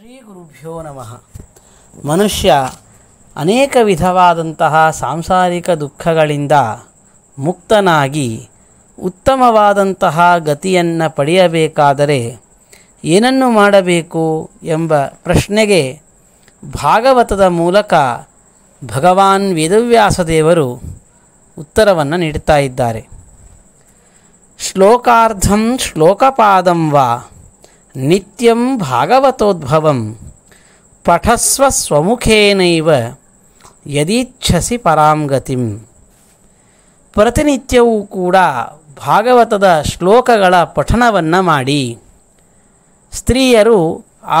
ಶ್ರೀ ಗುರುಭ್ಯೋ ನಮಃ ಮನುಷ್ಯ ಅನೇಕ ವಿಧವಾದಂತಹ ಸಾಂಸಾರಿಕ ದುಃಖಗಳಿಂದ ಮುಕ್ತನಾಗಿ ಉತ್ತಮವಾದಂತಹ ಗತಿಯನ್ನು ಪಡೆಯಬೇಕಾದರೆ ಏನನ್ನು ಮಾಡಬೇಕು ಎಂಬ ಪ್ರಶ್ನೆಗೆ ಭಾಗವತದ ಮೂಲಕ ಭಗವಾನ್ ವೇದವ್ಯಾಸದೇವರು ಉತ್ತರವನ್ನು ನೀಡುತ್ತಾ ಇದ್ದಾರೆ ಶ್ಲೋಕಾರ್ಧಂ ಶ್ಲೋಕಪಾದಂ ವಾ ನಿತ್ಯಂ ಭಾಗವತೋದ್ಭವಂ ಪಠಸ್ವ ಸ್ವಮುಖೇನೈವ ಯದೀಚ್ಛಸಿ ಪರಾಂಗತಿಂ ಪ್ರತಿನಿತ್ಯವೂ ಕೂಡ ಭಾಗವತದ ಶ್ಲೋಕಗಳ ಪಠನವನ್ನು ಮಾಡಿ ಸ್ತ್ರೀಯರು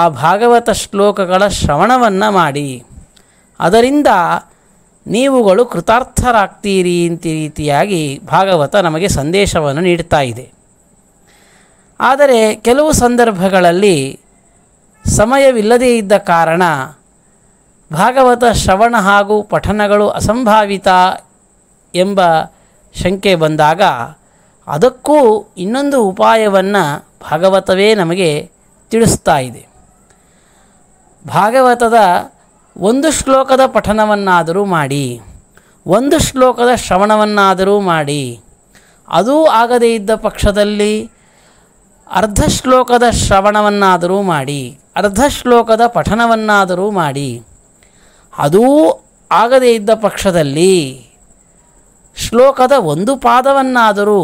ಆ ಭಾಗವತ ಶ್ಲೋಕಗಳ ಶ್ರವಣವನ್ನು ಮಾಡಿ ಅದರಿಂದ ನೀವುಗಳು ಕೃತಾರ್ಥರಾಗ್ತೀರಿ ಅಂತ ರೀತಿಯಾಗಿ ಭಾಗವತ ನಮಗೆ ಸಂದೇಶವನ್ನು ನೀಡ್ತಾ ಇದೆ ಆದರೆ ಕೆಲವು ಸಂದರ್ಭಗಳಲ್ಲಿ ಸಮಯವಿಲ್ಲದೇ ಇದ್ದ ಕಾರಣ ಭಾಗವತ ಶ್ರವಣ ಹಾಗೂ ಪಠನಗಳು ಅಸಂಭಾವಿತ ಎಂಬ ಶಂಕೆ ಬಂದಾಗ ಅದಕ್ಕೂ ಇನ್ನೊಂದು ಉಪಾಯವನ್ನು ಭಾಗವತವೇ ನಮಗೆ ತಿಳಿಸ್ತಾ ಇದೆ ಭಾಗವತದ ಒಂದು ಶ್ಲೋಕದ ಪಠನವನ್ನಾದರೂ ಮಾಡಿ ಒಂದು ಶ್ಲೋಕದ ಶ್ರವಣವನ್ನಾದರೂ ಮಾಡಿ ಅದೂ ಆಗದೇ ಇದ್ದ ಪಕ್ಷದಲ್ಲಿ ಅರ್ಧ ಶ್ಲೋಕದ ಶ್ರವಣವನ್ನಾದರೂ ಮಾಡಿ ಅರ್ಧ ಶ್ಲೋಕದ ಪಠನವನ್ನಾದರೂ ಮಾಡಿ ಅದೂ ಆಗದೇ ಇದ್ದ ಪಕ್ಷದಲ್ಲಿ ಶ್ಲೋಕದ ಒಂದು ಪಾದವನ್ನಾದರೂ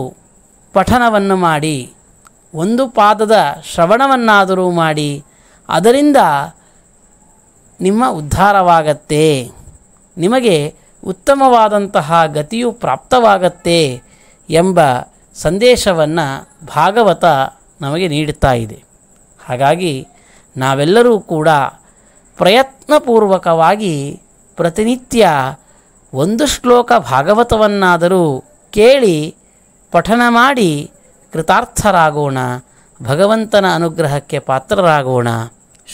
ಪಠನವನ್ನು ಮಾಡಿ ಒಂದು ಪಾದದ ಶ್ರವಣವನ್ನಾದರೂ ಮಾಡಿ ಅದರಿಂದ ನಿಮ್ಮ ಉದ್ಧಾರವಾಗತ್ತೆ ನಿಮಗೆ ಉತ್ತಮವಾದಂತಹ ಗತಿಯು ಪ್ರಾಪ್ತವಾಗತ್ತೆ ಎಂಬ ಸಂದೇಶವನ್ನು ಭಾಗವತ ನಮಗೆ ನೀಡುತ್ತಾ ಇದೆ ಹಾಗಾಗಿ ನಾವೆಲ್ಲರೂ ಕೂಡ ಪ್ರಯತ್ನಪೂರ್ವಕವಾಗಿ ಪ್ರತಿನಿತ್ಯ ಒಂದು ಶ್ಲೋಕ ಭಾಗವತವನ್ನಾದರೂ ಕೇಳಿ ಪಠನ ಮಾಡಿ ಕೃತಾರ್ಥರಾಗೋಣ ಭಗವಂತನ ಅನುಗ್ರಹಕ್ಕೆ ಪಾತ್ರರಾಗೋಣ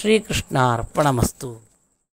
ಶ್ರೀಕೃಷ್ಣಾರ್ಪಣಮಸ್ತು